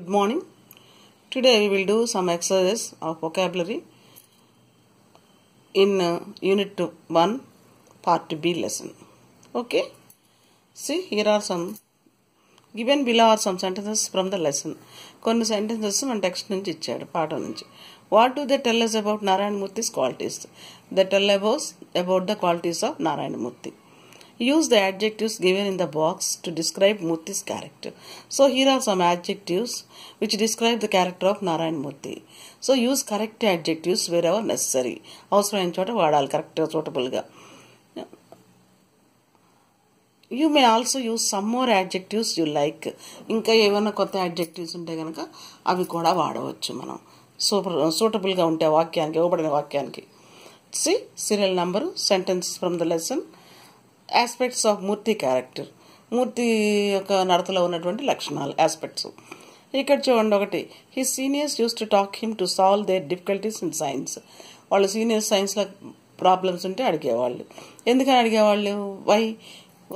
Good morning. Today we will do some exercises of vocabulary in uh, Unit 1, Part B lesson okay C here are some given below are some sentences from the lesson కొన్ని సెంటెన్సెస్ మన text నుంచి ఇచ్చాడు పాట నుంచి what do they tell us about Narayanamurthy's qualities the tell about about the qualities of Narayanamurthy Use the adjectives given in the box to describe Murthy's character. So here are some adjectives which describe the character of Narayan Murthy. So use correct adjectives wherever necessary అవసరమైన చోట వాడాలి కరెక్ట్గా సూటబుల్గా you may also use some more adjectives you like ఇంకా ఏమైనా కొత్త adjectives ఉంటే కనుక అవి కూడా వాడవచ్చు మనం సూపర్ సూటబుల్గా ఉంటే వాక్యానికి ఇవ్వబడిన వాక్యానికి C serial number sentences from the lesson aspects of Murthy character Murthy యొక్క నడతలో ఉన్నటువంటి లక్షణాలు ఆస్పెక్ట్స్ ఇక్కడ చూడండి ఒకటి he seniors use to talk him to solve their difficulties in science వాళ్ళు సీనియర్ సైన్స్లో ప్రాబ్లమ్స్ ఉంటే అడిగేవాళ్ళు ఎందుకని అడిగేవాళ్ళు why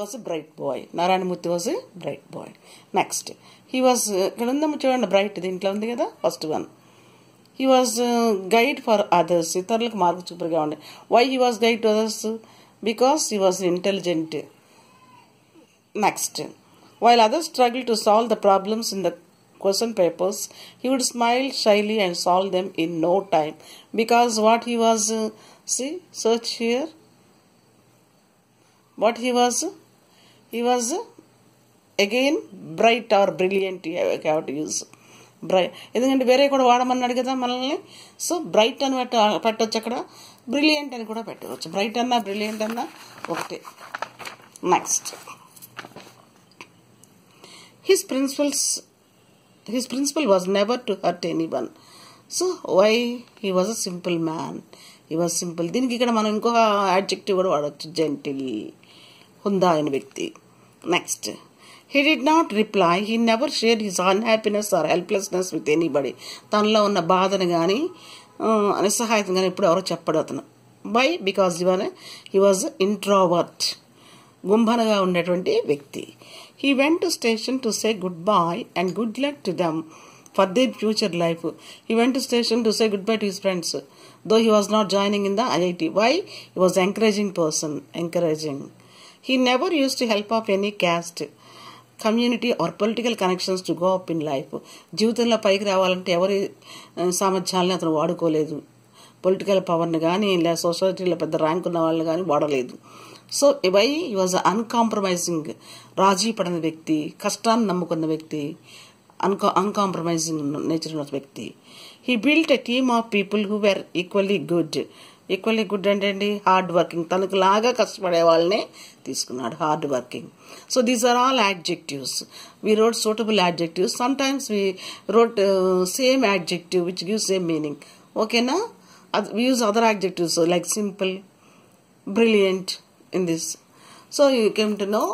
was bright boy Narayanamurthy was bright boy next he was ఇక్కడ ఉందమ్మ చూడండి బ్రైట్ దీంట్లో ఉంది కదా first one he was guide for others ఇతరులకు మార్పు చూపురుగా ఉండే why he was guide to others because he was intelligent. Next, while others struggled to solve the problems in the question papers, he would smile shyly and solve them in no time because what he was, uh, see, search here. What he was, he was uh, again bright or brilliant, I have to use. Bright. ఎందుకంటే వేరే కూడా వాడమన్నాడు కదా మనల్ని brilliant అని కూడా పెట్టవచ్చు bright అన్నా brilliant అన్నా ఒకటే next his principles his principle was never to hurt anyone so why he was a simple man he was simple దీనికి ఇక్కడ మనం ఇంకొక యాడ్జెక్టివ్ కూడా వాడవచ్చు జెంటిల్ హుందా అయిన వ్యక్తి next he did not reply he never share his unhappiness or helplessness with anybody తనలో ఉన్న బాధను కానీ నిస్సహాయకంగా ఎప్పుడు ఎవరో చెప్పడు అతను వై బికాస్ ఇవాళ హీ వాజ్ ఇంట్రావర్ట్ గుంభనగా ఉండేటువంటి వ్యక్తి he went to station to say goodbye and good luck to them for they future life he went to station to say goodbye to his friends though he was not joining in the IIT why he was encouraging person encouraging he never use to help of any caste community or political connections to go up in life జీవితంలో పైకి రావాలంటే ఎవరి సామర్థ్యాలని అతను వాడుకోలేదు political పవర్ని కానీ ఇలా సొసైటీలో పెద్ద ర్యాంక్ ఉన్న వాళ్ళని కానీ వాడలేదు సో వై వాజ్ అన్కాంప్రమైజింగ్ రాజీ పడిన వ్యక్తి కష్టాన్ని నమ్ముకున్న వ్యక్తి అన్కా అన్కాంప్రమైజింగ్ నేచర్ ఉన్న వ్యక్తి he built a team of people who were equally good equally good ఏంటండి హార్డ్ వర్కింగ్ తనకు లాగా కష్టపడే వాళ్ళనే తీసుకున్నాడు hard working so these are all adjectives we wrote suitable adjectives some times we wrote same adjective which give same meaning ఓకేనా we use other adjectives like simple brilliant in this so you came to know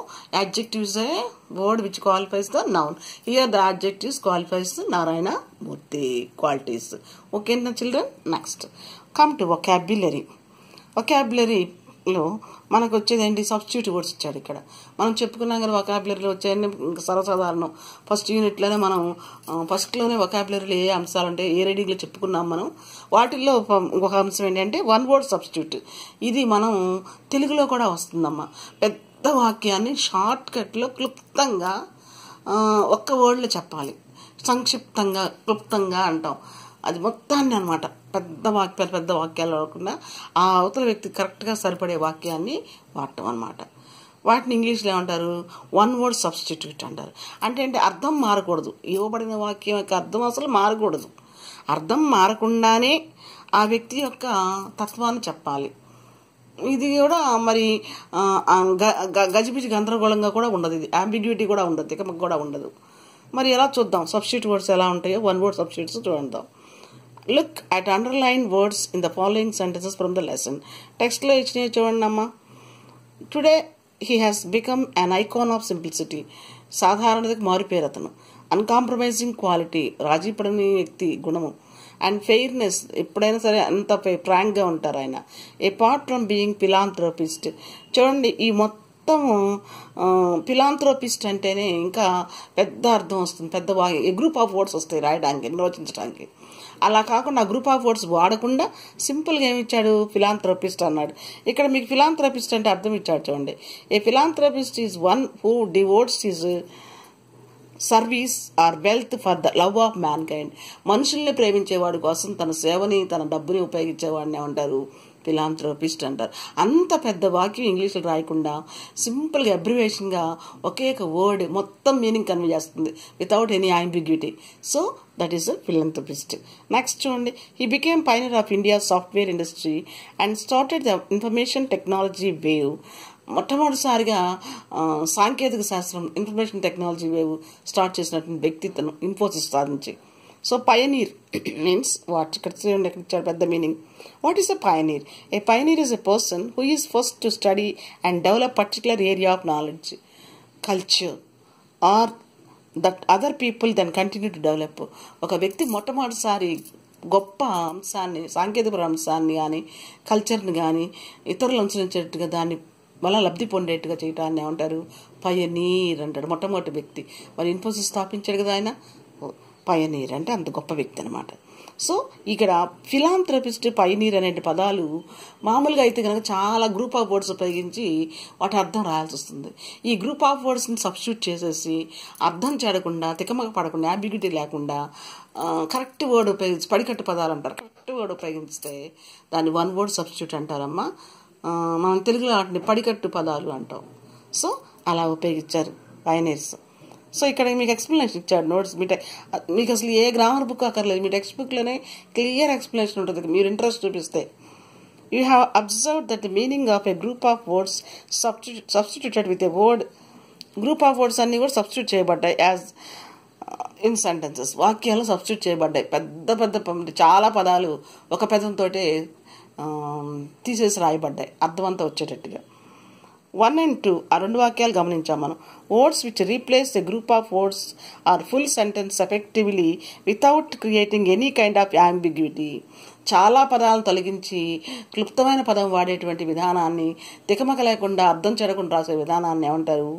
adjectives is a word which qualifies the noun. Here the adjectives qualifies the Narayana Murti children next come to vocabulary ఒకాబ్యులరీలో మనకు వచ్చేది ఏంటి substitute words వచ్చాడు ఇక్కడ మనం చెప్పుకున్నాం కదా వొకాబ్యులరీలో వచ్చే సర్వసాధారణం ఫస్ట్ యూనిట్లోనే మనం ఫస్ట్లోనే వొకాబ్యులరీలో ఏ అంశాలు అంటే ఏ రీడింగ్లో చెప్పుకున్నాం మనం వాటిల్లో ఒక అంశం ఏంటంటే వన్ వర్డ్ సబ్స్టిట్యూట్ ఇది మనం తెలుగులో కూడా వస్తుందమ్మా పెద్ద వాక్యాన్ని షార్ట్ కట్లో క్లుప్తంగా ఒక్క వర్డ్లో చెప్పాలి సంక్షిప్తంగా క్లుప్తంగా అంటాం అది మొత్తాన్ని అనమాట పెద్ద వాక్యాలు పెద్ద వాక్యాలు వాడకుండా ఆ అవతల వ్యక్తి కరెక్ట్గా సరిపడే వాక్యాన్ని వాడటం అనమాట వాటిని ఇంగ్లీష్లో ఏమంటారు వన్ వర్డ్ సబ్స్టిట్యూట్ అంటారు అంటే అంటే అర్థం మారకూడదు ఇవ్వబడిన వాక్యం యొక్క అర్థం అసలు మారకూడదు అర్థం మారకుండానే ఆ వ్యక్తి యొక్క తత్వాన్ని చెప్పాలి ఇది కూడా మరి గజిబిజి గందరగోళంగా కూడా ఉండదు ఇది అంబిగ్యూటీ కూడా ఉండదు ఇక కూడా ఉండదు మరి ఎలా చూద్దాం సబ్స్టిట్యూట్ వర్డ్స్ ఎలా ఉంటాయో వన్ వర్డ్ సబ్స్టిట్యూట్స్ చూద్దాం look at underline words in the following sentences from the lesson టెక్స్ట్లో చూడండి అమ్మ today he has become an icon of simplicity సాధారణతకు మారిపోయారు అతను అన్కాంప్రమైజింగ్ క్వాలిటీ రాజీ పడని వ్యక్తి గుణము అండ్ ఫెయిర్నెస్ ఎప్పుడైనా సరే అంత ఫ్రాంక్గా ఉంటారు ఆయన అపార్ట్ ఫ్రమ్ బీయింగ్ పిలాంథ్రోపిస్ట్ చూడండి ఈ మొత్తం మొత్తము పిలాంథ్రోపిస్ట్ అంటేనే ఇంకా పెద్ద అర్థం వస్తుంది పెద్ద గ్రూప్ ఆఫ్ వర్డ్స్ వస్తాయి రాయడానికి నిర్వచించడానికి అలా కాకుండా గ్రూప్ ఆఫ్ వర్డ్స్ వాడకుండా సింపుల్గా ఏమి ఇచ్చాడు ఫిలాంథ్రపిస్ట్ అన్నాడు ఇక్కడ మీకు ఫిలాంథ్రపిస్ట్ అంటే అర్థం ఇచ్చాడు చూడండి a philanthropist is one who devotes is service or wealth for the love of mankind మనుషుల్ని ప్రేమించేవాడు కోసం తన సేవని తన డబ్బుని ఉపయోగించేవాడిని అంటారు ఫిలాంథ్రోపిస్ట్ అంటారు అంత పెద్ద వాక్యం ఇంగ్లీష్లో రాయకుండా సింపుల్గా అబ్రివేషన్గా ఒకే ఒక వర్డ్ మొత్తం మీనింగ్ కన్వే చేస్తుంది without any ambiguity so that is a philanthropist next చూడండి he became pioneer of India software industry and started the information technology wave మొట్టమొదటిసారిగా సాంకేతిక శాస్త్రం ఇన్ఫర్మేషన్ టెక్నాలజీ వేవ్ స్టార్ట్ చేసినటువంటి వ్యక్తి తను ఇన్ఫోసిస్ సాధించి సో పయనీర్ మీన్స్ వాట్ ఇక్కడ చూడండి ఇక్కడ ఇచ్చాడు పెద్ద meaning what is a pioneer a pioneer is a person who is first to study and develop particular area of knowledge culture or that other people then continue to develop ఒక వ్యక్తి మొట్టమొదటిసారి గొప్ప అంశాన్ని సాంకేతిక అంశాన్ని కానీ కల్చర్ని కానీ ఇతరులు అనుసరించేట్టుగా దాన్ని మళ్ళీ లబ్ధి పొందేట్టుగా చేయటాన్ని ఏమంటారు పయనీర్ అంటాడు మొట్టమొదటి వ్యక్తి మరి ఇన్ఫోసిస్ స్థాపించాడు కదా ఆయన పయనీర్ అంటే అంత గొప్ప వ్యక్తి అనమాట సో ఇక్కడ ఫిలాంథ్రపిస్ట్ పైనీర్ అనే పదాలు మామూలుగా అయితే కనుక చాలా గ్రూప్ ఆఫ్ వర్డ్స్ ఉపయోగించి వాటి అర్థం రాయాల్సి వస్తుంది ఈ గ్రూప్ ఆఫ్ వర్డ్స్ని సబ్స్టిట్యూట్ చేసేసి అర్థం చేడకుండా తికమక పడకుండా యాబిగ్యూటీ లేకుండా కరెక్ట్ వర్డ్ ఉపయోగించి పడికట్టు పదాలు అంటారు కరెక్ట్ వర్డ్ ఉపయోగిస్తే దాన్ని వన్ వర్డ్ సబ్స్టిట్యూట్ అంటారమ్మా మనం తెలుగులో వాటిని పడికట్టు పదాలు అంటాం సో అలా ఉపయోగించారు పైనర్స్ సో ఇక్కడ మీకు ఎక్స్ప్లెనేషన్ ఇచ్చాడు నోట్స్ మీ మీకు అసలు ఏ గ్రామర్ బుక్ అక్కర్లేదు మీ టెక్స్ట్ బుక్లోనే క్లియర్ ఎక్స్ప్లెనేషన్ ఉంటుంది మీరు ఇంట్రెస్ట్ చూపిస్తే you have observe that the meaning of a group of words substituted with a word group of words అన్నీ కూడా సబ్స్టిట్యూట్ చేయబడ్డాయి యాజ్ ఇన్ సెంటెన్సెస్ వాక్యాలు సబ్స్టిట్యూట్ చేయబడ్డాయి పెద్ద పెద్ద చాలా పదాలు ఒక పెదంతో తీసేసి రాయబడ్డాయి అర్థమంతా వచ్చేటట్టుగా వన్ అండ్ టూ ఆ రెండు వాక్యాలు గమనించాం మనం words which replace the group of words are full sentence effectively without creating any kind of ambiguity చాలా పదాలను తొలగించి క్లుప్తమైన పదం వాడేటువంటి విధానాన్ని తికమక లేకుండా అర్థం చేయకుండా రాసే విధానాన్ని ఏమంటారు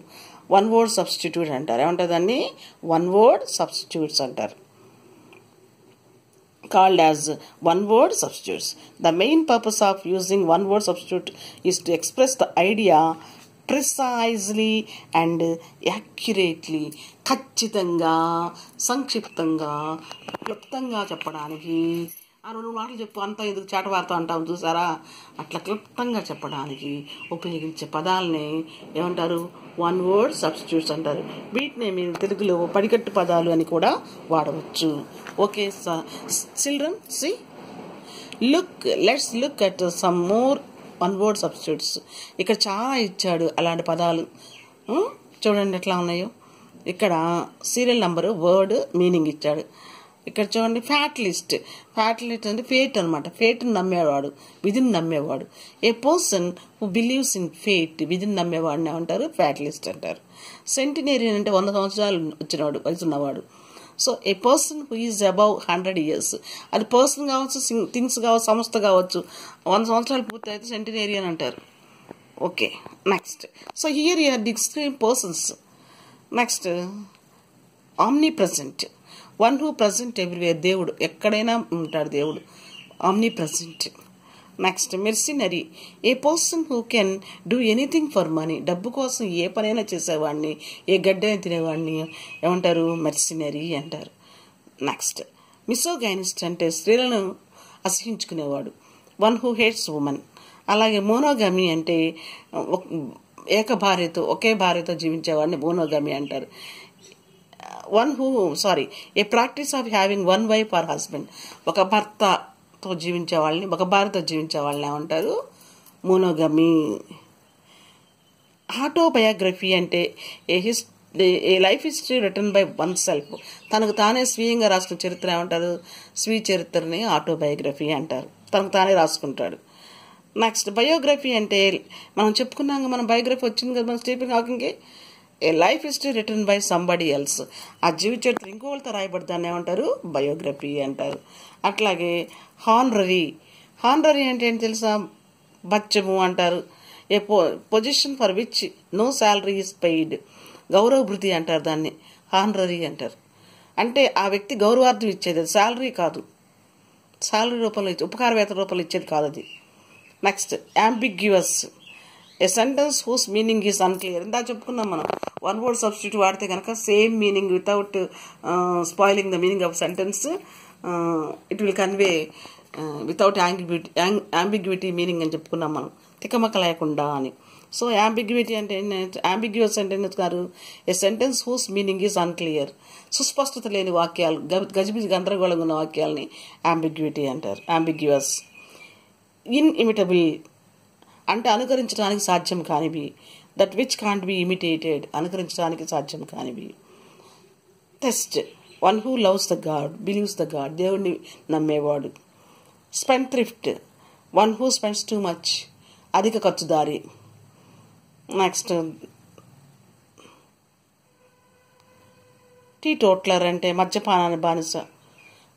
వన్ వర్డ్ సబ్స్టిట్యూట్ అంటారు ఏమంటారు దాన్ని వన్ వర్డ్ సబ్స్టిట్యూట్స్ అంటారు called as one-word substitutes. The main purpose of using one-word substitute is to express the idea precisely and accurately. ఖచ్చితంగా సంక్షిప్తంగా క్లుప్తంగా చెప్పడానికి ఆ రెండు మాటలు చెప్పు అంతా ఎందుకు చాటవార్త అంటాం చూసారా అట్లా క్లుప్తంగా చెప్పడానికి ఉపయోగించే పదాలని ఏమంటారు వన్ వర్డ్ సబ్స్టిట్యూట్స్ అంటారు వీటిని మీరు తెలుగులో పడికట్టు పదాలు అని కూడా వాడవచ్చు okay children C look let's look at some more one word substitutes ఇక్కడ చాలా ఇచ్చాడు అలాంటి పదాలు చూడండి ఎట్లా ఉన్నాయో ఇక్కడ సీరియల్ నెంబరు వర్డ్ మీనింగ్ ఇచ్చాడు ఇక్కడ చూడండి ఫ్యాట్ లిస్ట్ ఫ్యాట్ లిస్ట్ అంటే ఫేట్ అనమాట ఫేట్ నమ్మేవాడు విధిని నమ్మేవాడు a person who believes in fate విధిన్ నమ్మేవాడిని అంటారు ఫ్యాట్ లిస్ట్ అంటారు సెంటినేరియన్ అంటే వంద సంవత్సరాలు వచ్చినవాడు వయసు ఉన్నవాడు so a person who is above hundred years అది పర్సన్ కావచ్చు థింగ్స్ కావచ్చు సంస్థ కావచ్చు వంద సంవత్సరాలు పూర్తి అయితే సెంటినేరియన్ అంటారు okay next so here you are describe persons next omni present one who present everywhere దేవుడు ఎక్కడైనా ఉంటాడు దేవుడు omni present next mercenary a person who can do anything for money డబ్బు కోసం ఏ పనైనా చేసేవాడిని ఏ గడ్డైనా తినేవాడిని ఏమంటారు మెర్సినరీ అంటారు నెక్స్ట్ మిసోగైనిస్ట్ అంటే స్త్రీలను అసహించుకునేవాడు వన్ హూ హేట్స్ ఉమెన్ అలాగే మోనోగమి అంటే ఏక భార్యతో ఒకే భార్యతో జీవించేవాడిని మోనోగమి అంటారు one who sorry a practice of having one wife or husband ఒక భర్తతో జీవించే వాళ్ళని ఒక భార్యతో జీవించే వాళ్ళని ఏమంటారు మోనోగమి ఆటోబయోగ్రఫీ అంటే a his a life history written by one self తనకు తానే స్వీయంగా రాసుకున్న చరిత్ర ఏమంటారు స్వీ చరిత్రని ఆటోబయోగ్రఫీ అంటారు తనకు తానే రాసుకుంటాడు నెక్స్ట్ బయోగ్రఫీ అంటే మనం చెప్పుకున్నాక మనం బయోగ్రఫీ వచ్చింది కదా మన స్టీఫెన్ హాకింగ్కి a life history written by somebody else ఆ జీవిత చరిత్ర ఇంకోళ్ళతో రాయబడతాను ఏమంటారు బయోగ్రఫీ అంటారు అట్లాగే హానరీ హానరీ అంటే ఏంటి తెలుసా బచ్చము అంటారు ఏ పొ position for which no salary is paid గౌరవ భృతి అంటారు దాన్ని హానరీ అంటారు అంటే ఆ వ్యక్తి గౌరవార్థం ఇచ్చేది శాలరీ కాదు శాలరీ రూపంలో ఇచ్చి ఉపకార వేత రూపంలో ఇచ్చేది కాదు అది next ambiguous a sentence whose meaning is unclear ఇందా చెప్పుకున్నాం మనం వన్ వర్డ్ సబ్స్టిట్యూట్ వాడితే కనుక same meaning without spoiling the meaning of sentence it will convey without ambiguity ambiguity meaning అని చెప్పుకున్నాం మనం తికమక లేకుండా అని సో యాంబిగ్యూటీ అంటే యాంబిగ్యూస్ అంటే గారు a sentence whose meaning is unclear సుస్పష్టత లేని వాక్యాలు గజిబిజి గందరగోళంగా ఉన్న వాక్యాలని యాంబిగ్యూటీ అంటారు యాంబిగ్యూస్ ఇన్ఇమిటబుల్ అంటే అనుకరించడానికి సాధ్యం కానివి that which can't be imitated అనుకరించడానికి సాధ్యం కానివి theist one who loves the god believes the god దేవుడిని నమ్మేవాడు spendthrift one who spends too much అధిక ఖర్చుదారి నెక్స్ట్ టీ టోట్లర్ అంటే మద్యపానాన్ని బానిస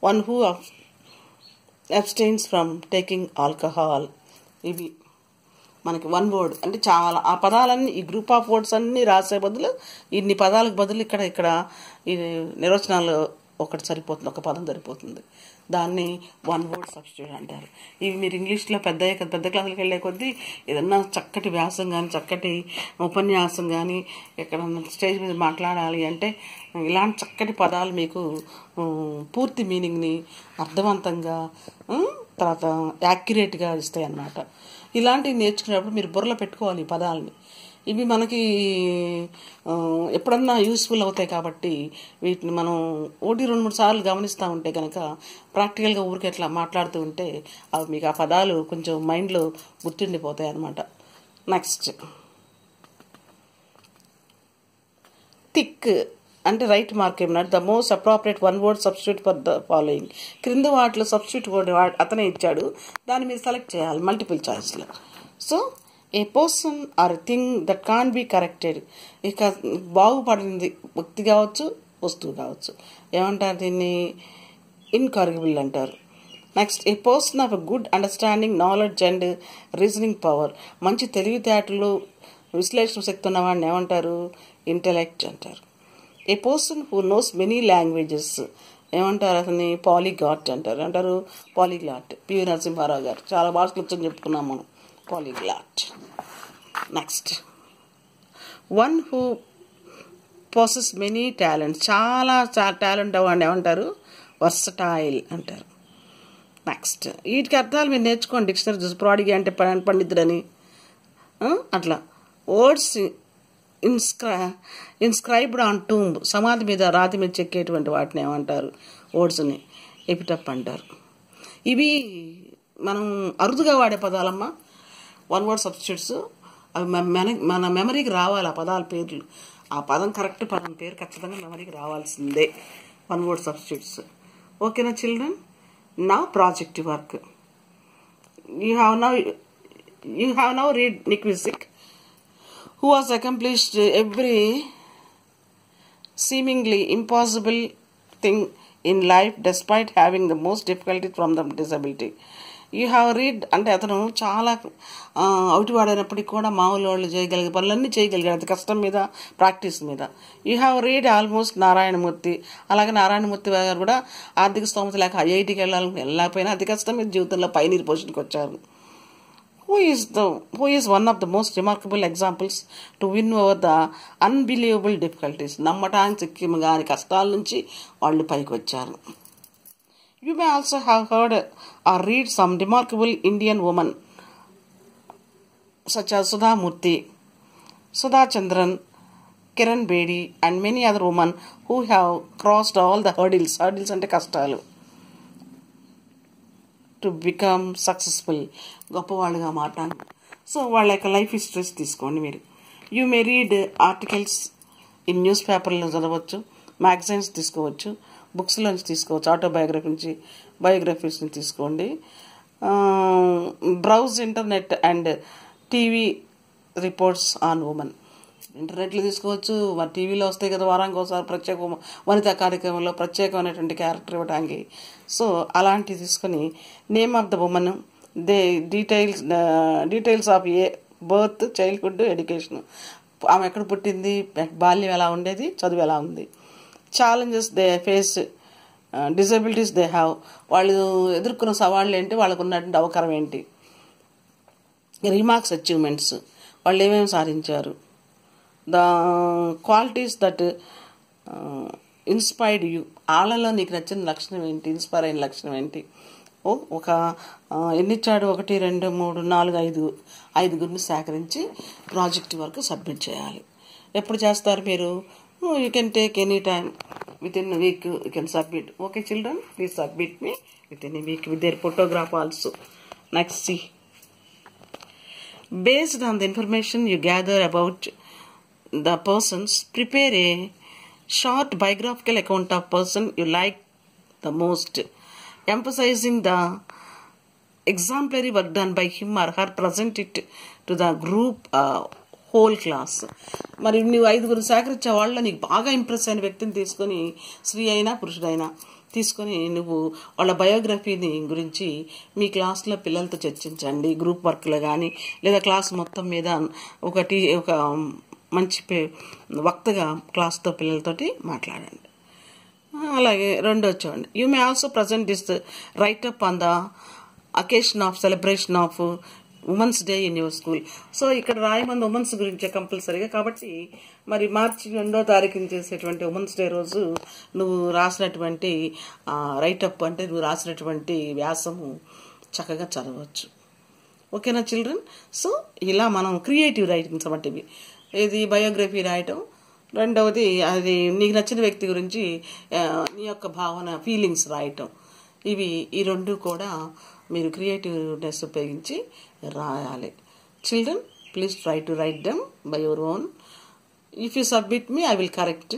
వన్ హూ అఫ్ అబ్స్టైన్స్ ఫ్రమ్ టేకింగ్ ఆల్కహాల్ ఇవి మనకి వన్ వర్డ్ అంటే చాలా ఆ పదాలన్నీ ఈ గ్రూప్ ఆఫ్ వర్డ్స్ అన్నీ రాసే బదులు ఇన్ని పదాలకు బదులు ఇక్కడ ఇక్కడ ఈ నిర్వచనాలు ఒకటి సరిపోతుంది ఒక పదం సరిపోతుంది దాన్ని వన్ వర్డ్ సబ్స్టిట్యూట్ అంటారు ఇవి మీరు ఇంగ్లీష్లో పెద్ద పెద్ద క్లాసులకు వెళ్ళే కొద్దీ ఏదన్నా చక్కటి వ్యాసం కానీ చక్కటి ఉపన్యాసం కానీ ఎక్కడ స్టేజ్ మీద మాట్లాడాలి అంటే ఇలాంటి చక్కటి పదాలు మీకు పూర్తి మీనింగ్ని అర్థవంతంగా తర్వాత యాక్యురేట్గా ఇస్తాయి అన్నమాట ఇలాంటివి నేర్చుకునేటప్పుడు మీరు బుర్రలో పెట్టుకోవాలి పదాలని ఇవి మనకి ఎప్పుడన్నా యూస్ఫుల్ అవుతాయి కాబట్టి వీటిని మనం ఒకటి రెండు మూడు సార్లు గమనిస్తూ ఉంటే కనుక ప్రాక్టికల్గా ఊరికి ఎట్లా మాట్లాడుతూ ఉంటే అవి మీకు ఆ పదాలు కొంచెం మైండ్లో గుర్తుండిపోతాయి అనమాట నెక్స్ట్ థిక్ అంటే రైట్ మార్క్ ఏమన్నాడు the most appropriate one word substitute for the following క్రింద వాటిలో సబ్స్టిట్యూట్ వర్డ్ అతనే ఇచ్చాడు దాన్ని మీరు సెలెక్ట్ చేయాలి మల్టిపుల్ ఛాయిస్లో so a person or thing that can be corrected ఇక బాగుపడింది వ్యక్తి కావచ్చు వస్తువు కావచ్చు ఏమంటారు దీన్ని ఇన్కరెక్టబుల్ అంటారు next a person of good understanding knowledge and reasoning power మంచి తెలివితేటలు విశ్లేషణ శక్తి ఉన్నవాడిని ఏమంటారు ఇంటెలెక్ట్ అంటారు a person who knows many languages ఏమంటారు అతని పాలీగాట్ అంటారు అంటారు పాలీగ్లాట్ పివి నరసింహారావు గారు చాలా భాషలు వచ్చని చెప్పుకున్నాం మనం polyglot next one who possess many talent చాలా టాలెంట్ అవ్వండి ఏమంటారు వర్సటైల్ అంటారు నెక్స్ట్ వీటికి అర్థాలు మీరు నేర్చుకోండి డిక్షనరీ చూసి ప్రాడిగా అంటే పండితుడని అట్లా వర్డ్స్ ఇన్స్క్రా ఇన్స్క్రైబ్డ్ ఆన్ టూంబ్ సమాధి మీద రాతి మీద చెక్కేటువంటి వాటిని ఏమంటారు ఓడ్స్ని ఎపిటప్ అంటారు ఇవి మనం అరుదుగా వాడే పదాలమ్మా వన్ వర్డ్ సబ్స్టిట్యూట్స్ అవి మన మెమరీకి రావాలి ఆ పదాల పేర్లు ఆ పదం కరెక్ట్ పదం పేరు ఖచ్చితంగా మెమరీకి రావాల్సిందే వన్ వర్డ్ సబ్స్టిట్యూట్స్ ఓకేనా చిల్డ్రన్ నా project work you have now you have now read Nick Vujicic who has accomplished every seemingly impossible thing in life despite having the most difficulty from the disability you have read అంటే అతను చాలా అవుటివాడైనప్పటికీ కూడా మామూలు వాళ్ళు చేయగలిగే పనులన్నీ చేయగలిగాడు అది కష్టం మీద ప్రాక్టీస్ మీద you have read almost Narayanamurthy అలాగే నారాయణమూర్తి గారు కూడా ఆర్థిక స్తోమత లేక ఐఐటికి వెళ్ళాలని వెళ్ళకపోయినా అతి కష్టం మీద జీవితంలో పైనీరు పొజిషన్కి వచ్చారు who is, the, who is one of the most remarkable examples to win over the unbelievable difficulties నమ్మటానికి Sikkim గారి కష్టాల నుంచి వాళ్ళు పైకి వచ్చారు you may also have heard or read some remarkable Indian women such as Sudhamurti, Sudha Chandran, Kiran Bedi, and many other women who have crossed all the hurdles, hurdles and kastalu. To become successful గొప్పవాళ్ళుగా మారటాను so వాళ్ళ యొక్క life histories తీసుకోండి మీరు you may read articles in news పేపర్లో చదవచ్చు magazines తీసుకోవచ్చు నుంచి తీసుకోవచ్చు ఆటోబయోగ్రఫీ నుంచి బయోగ్రఫీస్ నుంచి తీసుకోండి browse internet and TV reports on women ఇంటర్నెట్లు తీసుకోవచ్చు వారి టీవీలో వస్తాయి కదా వారానికి ఒకసారి ప్రత్యేక వనిత కార్యక్రమంలో ప్రత్యేకమైనటువంటి క్యారెక్టర్ ఇవ్వడానికి సో అలాంటివి తీసుకొని name of the women they details details of a birth childhood education ఆమె ఎక్కడ పుట్టింది బాల్యం ఎలా ఉండేది చదువు ఎలా ఉంది challenges they face disabilities they have వాళ్ళు ఎదుర్కొన్న సవాళ్ళు ఏంటి వాళ్ళకు ఉన్నటువంటి అవకరం ఏంటి రిమార్క్స్ అచీవ్మెంట్స్ వాళ్ళు ఏమేమి సాధించారు the qualities that inspired you వాళ్ళలో నీకు నచ్చిన లక్షణం ఏంటి ఇన్స్పైర్ అయిన లక్షణం ఏంటి ఓ ఒక ఎన్నిచ్చాడు ఒకటి రెండు మూడు నాలుగు ఐదు ఐదుగురిని సేకరించి ప్రాజెక్ట్ వరకు సబ్మిట్ చేయాలి ఎప్పుడు చేస్తారు మీరు you can take any time within week you can submit okay children please submit మీ within week with their photograph also next C based on the information you gather about the persons prepare a short biographical account of person you like the most emphasising the exemplary work done by him or her present it to the group whole class మరి నువ్వు ఐదుగురు సేకరించే వాళ్ళు నీకు బాగా impress అయిన వ్యక్తిని తీసుకొని స్త్రీ అయినా పురుషుడైనా తీసుకొని నువ్వు వాళ్ళ బయోగ్రఫీని గురించి మీ క్లాస్లో పిల్లలతో చర్చించండి గ్రూప్ వర్క్లో కానీ లేదా క్లాస్ మొత్తం మీద ఒకటి ఒక మంచి వక్తగా క్లాస్తో పిల్లలతోటి మాట్లాడండి అలాగే రెండో చూడండి you may also present this write up on the occasion of celebration of women's day in your school so ఇక్కడ రాయమంది ఉమెన్స్ గురించే కంపల్సరీగా కాబట్టి మరి మార్చి రెండో తారీఖుని చేసేటువంటి ఉమెన్స్ డే రోజు నువ్వు రాసినటువంటి రైటప్ అంటే నువ్వు రాసినటువంటి వ్యాసము చక్కగా చదవచ్చు ఓకేనా చిల్డ్రన్ సో ఇలా మనం క్రియేటివ్ రైటింగ్స్ అంటే ఇది బయోగ్రఫీ రాయటం రెండవది అది నీకు నచ్చిన వ్యక్తి గురించి నీ యొక్క భావన ఫీలింగ్స్ రాయటం ఇవి ఈ రెండు కూడా మీరు క్రియేటివ్నెస్ ఉపయోగించి రాయాలి children please try to write them by your own if you submit మీ I will correct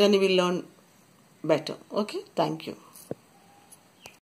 then you will learn better okay thank you